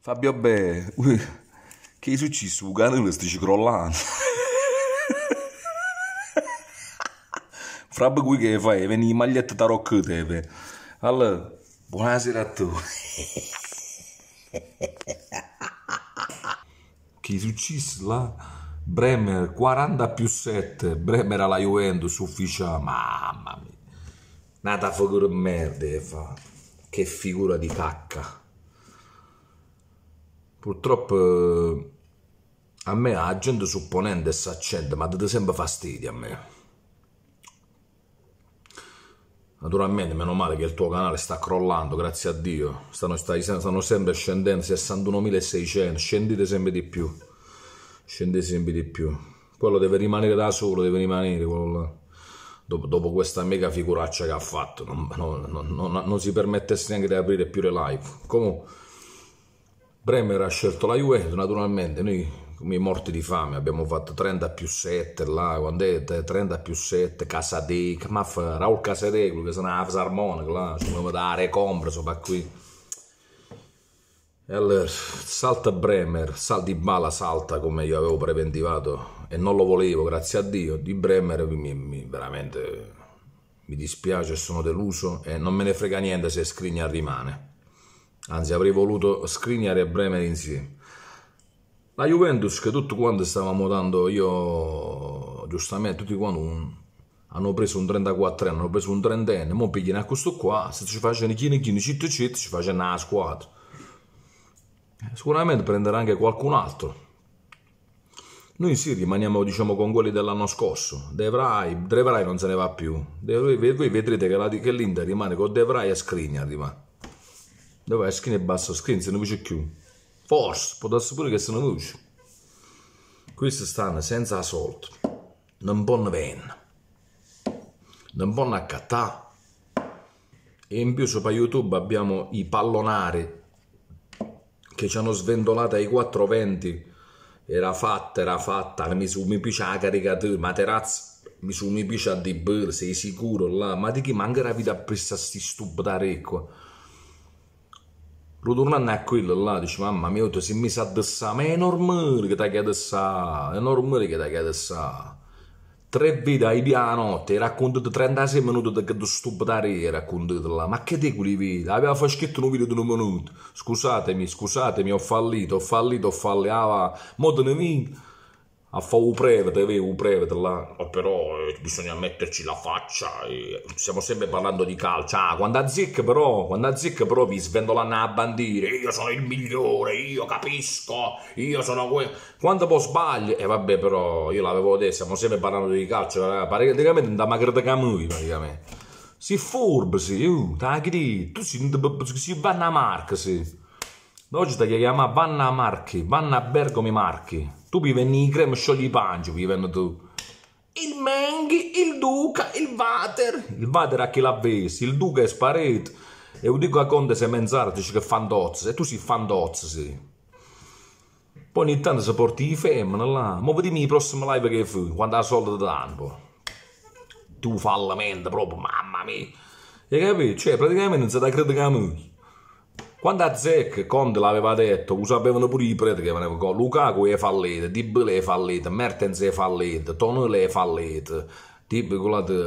Fabio Bè, che è successo? Il canale sta crollando. Frabbe qui che fai? Vieni in maglietta da rocchete. Allora, buonasera a tutti. che è successo là? Bremer 40 più 7, Bremer alla Juventus ufficiale, mamma mia, nata figura di merda, eh, fa. che figura di cacca. Purtroppo eh, a me la gente supponente accende ma date sempre fastidio a me. Naturalmente, meno male che il tuo canale sta crollando, grazie a Dio. Stanno, stanno sempre scendendo, 61.600, scendete sempre di più. Scendete sempre di più. Quello deve rimanere da solo, deve rimanere dopo, dopo, questa mega figuraccia che ha fatto, non, non, non, non si permettesse neanche di aprire più le live. Comunque Bremer ha scelto la Juventus, naturalmente noi come morti di fame abbiamo fatto 30 più 7 là, quando è 30 più 7, Casadei, ma fa, Raul Casadei, quello che sono a Sarmonica là, ci dobbiamo dare compra sopra qui. E allora, salta Bremer, sal di bala salta come io avevo preventivato e non lo volevo, grazie a Dio, di Bremer mi, mi, veramente mi dispiace, sono deluso e non me ne frega niente se Scrigna rimane Anzi, avrei voluto Skriniar e Bremer insieme. La Juventus, che tutti quanto stavamo dando io, giustamente, tutti quanti un, hanno preso un 34 anni, hanno preso un trentenne, mo pigliano a questo qua, se ci facciano chini chini cit cit, ci facciano una squadra. Sicuramente prenderà anche qualcun altro. Noi sì, rimaniamo diciamo con quelli dell'anno scorso. Devrai, Devrai non se ne va più. voi vedrete che, l'Inter rimane con Devrai e Skriniar rimane. Dove è Screen è basso, screen se non c'è più. Forse, può darsi pure che se non c'è. Questi stanno senza soldi. Non possono venire. Non possono accattare. E in più su YouTube abbiamo i pallonari che ci hanno sventolato ai 420. Era fatta, era fatta, mi su mi piace la caricatura, materazzo, mi su mi piace a di bere, sei sicuro là, ma di chi manca la vita a questi stupi da Ritornando a quello là, dice mamma mia, se mi sa di sa, ma è normale che ti chiede sa, è normale che ti chiede sa. Tre vite ai dia notte, hai raccontato 36 minuti di stupidari, hai raccontato là, ma che te quelli vite? Aveva fatto scritto un video di un minuto, scusatemi, scusatemi, ho fallito, ho fallito, ho fallito, ho fallito, ho fallito, ho a fare un prevete, vedi, un prevete però eh, bisogna metterci la faccia. Eh. Stiamo sempre parlando di calcio. Ah, quando a Zic però, quando a Zic però vi svendolanno a bandire. Io sono il migliore, io capisco, io sono quello. Quando poi sbaglio, e eh, vabbè, però io l'avevo detto, stiamo sempre parlando di calcio. Eh, praticamente andiamo a credere a noi, praticamente. Si furbo, si, uh, tagli, tu si, si vanno a Marche, si. Oggi ti chiama Vanna Marchi, Vanna Bergomi Marchi. Tu mi venni in crema sciogli i panci, mi venno tu. Il Menghi, il Duca, il Vater. Il Vater a chi l'ha visto, il Duca è sparito. E io dico a Conte se menzara, dice che fandozzi, e tu si fandozzi, sì. Poi ogni tanto si porti i femmine là. Ma vediamo il prossimo live che fu, quando ha soldi da tanto. Tu fallamento proprio, mamma mia. E capito? Cioè, praticamente non si da credere a me. Quando a Zec, Conte l'aveva detto, lo sapevano pure i preti che venivano con Lukaku è fallito, Dibble è fallito, Mertens è fallito, Tonele è fallito, tipo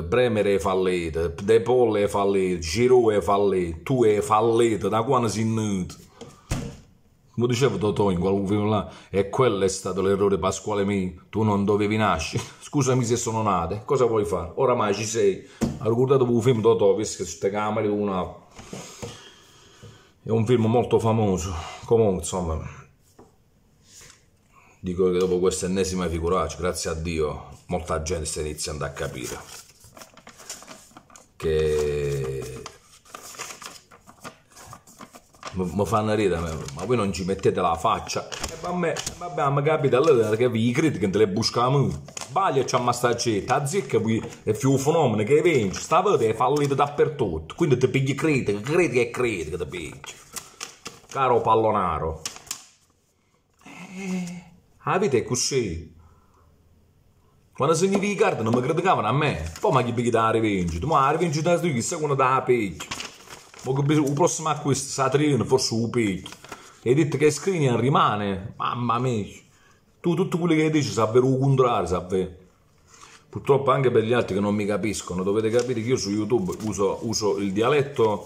Bremer è fallito, De Paul è fallito, Giroud è fallito, tu è fallito, da quando si nudo? Come diceva Totò in quel film là, e quello è stato l'errore pasquale mio, tu non dovevi nascere, scusami se sono nato, eh, cosa vuoi fare? Oramai ci sei, ho guardato il film Totò, visto che queste camere una è un film molto famoso comunque insomma dico che dopo questa ennesima figuraccia grazie a Dio molta gente sta iniziando a capire che mi fanno ridere ma voi non ci mettete la faccia e a me vabbè mi capita allora che vi criticano te le buscamo sbaglia c'è una staccetta, zicca è più un fenomeno che vince, sta vede è fallito dappertutto, quindi ti pigli critica, critica e critica ti pigli. Caro pallonaro. Eh, la ah, vita è così. Quando si i carta non mi criticavano a me, poi mi pigli da rivincita, ma la rivincita è chissà quando da pigli. Ma il prossimo acquisto, Satrino, forse un pigli. E hai detto che Skriniar rimane, mamma mia. Tu tutto quello che dici sa vero contrario, sa vero. Purtroppo anche per gli altri che non mi capiscono, dovete capire che io su YouTube uso, uso il dialetto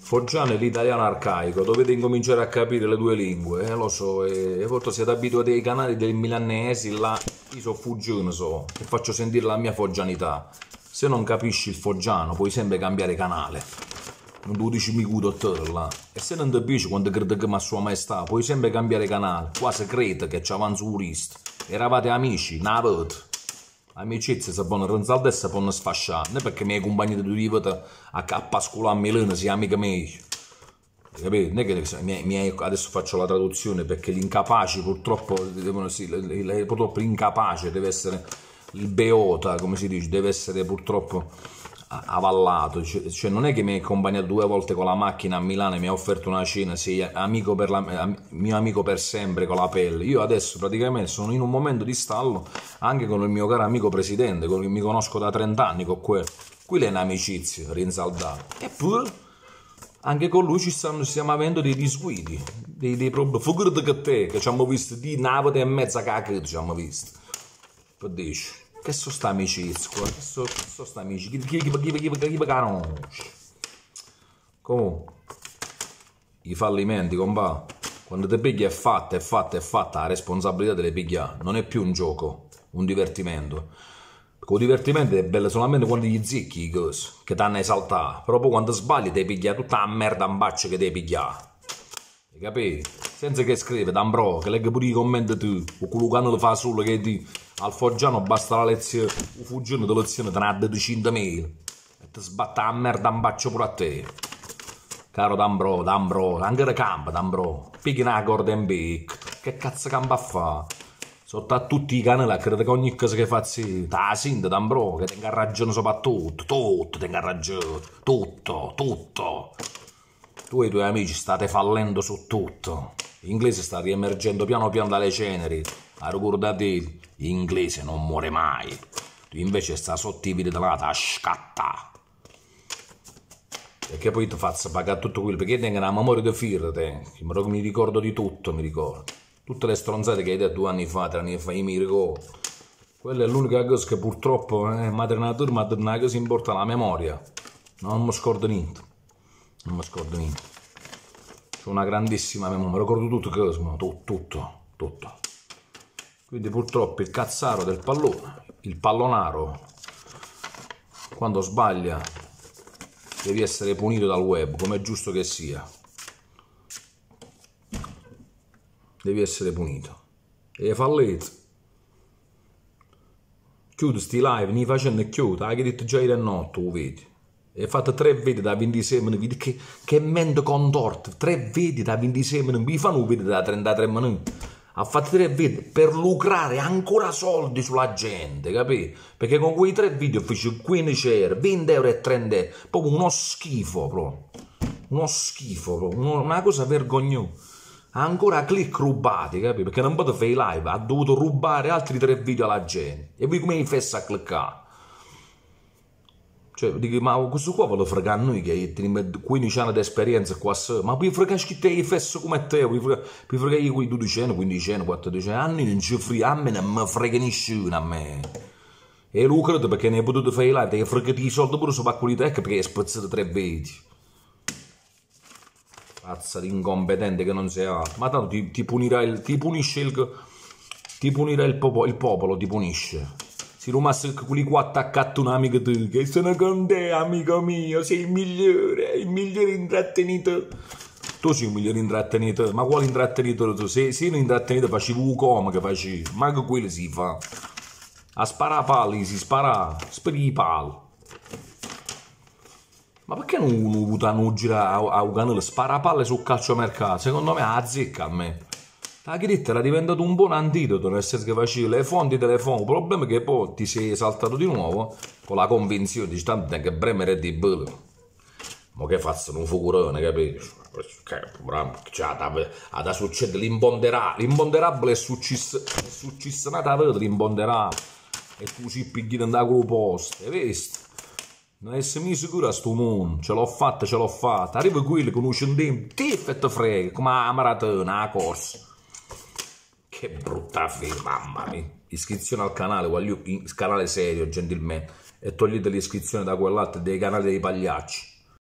foggiano e l'italiano arcaico, dovete incominciare a capire le due lingue, eh, lo so, e, e volta siete abituati ai canali dei milanesi, là io so fuggiano so, e faccio sentire la mia foggianità. Se non capisci il foggiano puoi sempre cambiare canale tu dici mi cudo là. E se non ti piace quando crede che ma sua maestà, puoi sempre cambiare canale. Qua si crede che ci avanza un turista. Eravate amici, una volta. Amicizia se può rinsalda e si può sfasciare. Non perché i miei compagni di vivere a Cappascola a Milano siano amici miei. Capite? Non è che miei, miei, adesso faccio la traduzione perché gli incapaci purtroppo devono, sì, purtroppo l'incapace deve essere il beota, come si dice, deve essere purtroppo avallato, cioè, cioè non è che mi hai accompagnato due volte con la macchina a Milano e mi ha offerto una cena, sei amico per la, eh, am, mio amico per sempre con la pelle. Io adesso praticamente sono in un momento di stallo anche con il mio caro amico presidente, con cui mi conosco da 30 anni con quello. Qui è un'amicizia rinsaldata. Eppure anche con lui ci stanno, stiamo avendo dei disguidi, dei, dei problemi. Fugurati che te, che ci abbiamo visto di una e mezza cacca, ci abbiamo visto. Per dici che sono sta amicizia, che sono so sta amici, chi chi conosce. Comunque, i fallimenti, compa quando te piglia è fatta, è fatta, è fatta, la responsabilità delle piglia non è più un gioco, un divertimento. Con divertimento è bello solamente quando gli zicchi, che ti hanno esaltato, però poi quando sbagli ti piglia tutta la merda in baccio che ti piglia. Hai capito? Senza che scrive, D'Ambro, che legga pure i commenti tu, o quello che lo fa solo che ti... Al Foggiano basta la lezione, o fuggione di lezione, te ne ha dato 5.000. E ti sbatta la merda in baccio pure a te. Caro D'Ambro, D'Ambro, anche da campo, D'Ambro. Pighi una corda in becco. Che cazzo campa a fa? Sotto a tutti i cani la credo che ogni cosa che faccio, ta sinda D'Ambro, che tenga ragione soprattutto, tutto tenga ragione, tutto, tutto. Tu e i tuoi amici state fallendo su tutto. L'inglese sta riemergendo piano piano dalle ceneri. Ma ricordati, l'inglese non muore mai. Tu invece sta sottivitanata a scatta. Perché poi ti faccio pagare tutto quello. Perché tengo una memoria di firte. Mi ricordo di tutto, mi ricordo. Tutte le stronzate che hai detto due anni fa, tre anni fa, io mi ricordo. Quella è l'unica cosa che purtroppo, eh, madre natura, ma è una cosa importa la memoria. Non mi scordo niente non mi scordo niente. C'è una grandissima memoria, mi ricordo tutto che sono, tutto, tutto, tutto. Quindi purtroppo il cazzaro del pallone, il pallonaro, quando sbaglia devi essere punito dal web, come è giusto che sia. Devi essere punito. E fallito. Chiudo sti live, ne facendo chiudo, hai detto già ieri e notte, lo vedi e ha fatto tre vite da 26 minuti che, che mente contorta tre vite da 26 minuti vi fanno un video da 33 minuti ha fatto tre video per lucrare ancora soldi sulla gente, capito? Perché con quei tre video fece 15 euro, 20 euro e 30 euro, proprio uno schifo, proprio. Uno schifo, proprio. una cosa vergognosa. Ancora click rubati, capito? Perché non poteva fare live, ha dovuto rubare altri tre video alla gente. E voi come mi fessi a cliccare? Cioè, dico, ma questo qua ve lo frega a noi che abbiamo 15 anni di esperienza qua, ma puoi fregare chi te fesso come te, puoi fregare io quei 12 anni, 15 anni, 14 anni, non ci frega a me, non mi frega nessuno a me. E lo credo perché ne hai potuto fare là, ti hai fregato i soldi pure sopra quelli di perché hai spazzato tre veti. Pazza di incompetente che non sei altro. Ma tanto ti, ti punirà il... ti punisce il... ti punirà il, popo, il popolo, ti punisce si rumassero quelli qua attaccati un amico tuo, che sono con te, amico mio, sei il migliore, il migliore intrattenitore. Tu sei il migliore intrattenitore, ma quale intrattenitore tu sei? Se un intrattenitore facevi un comico, facevi, ma che quello si fa? A sparare pali, si spara, spari i pali. Ma perché non uno vota non gira a, a un canale spara palle sul calciomercato? Secondo me zicca a me. La cripta era diventata un buon antidoto, nel senso che facevi le fonti delle fonti, il problema è che poi ti sei saltato di nuovo con la convinzione dici tanto che premere di bello. Ma che faccio un figurone, capisci? Che cioè, da succede l'imponderabile, l'imponderabile è successo, è successo una tavola l'imponderabile. E tu ci pigli da posto, hai visto? Non essere sicuro a sto mondo, ce l'ho fatta, ce l'ho fatta. Arriva quello con un centesimo, ti e frega, come la maratona, la corsa. Che brutta afferma, mamma mia. Iscrizione al canale, voglio, canale serio, gentilmente. E togliete l'iscrizione da quell'altro dei canali dei pagliacci.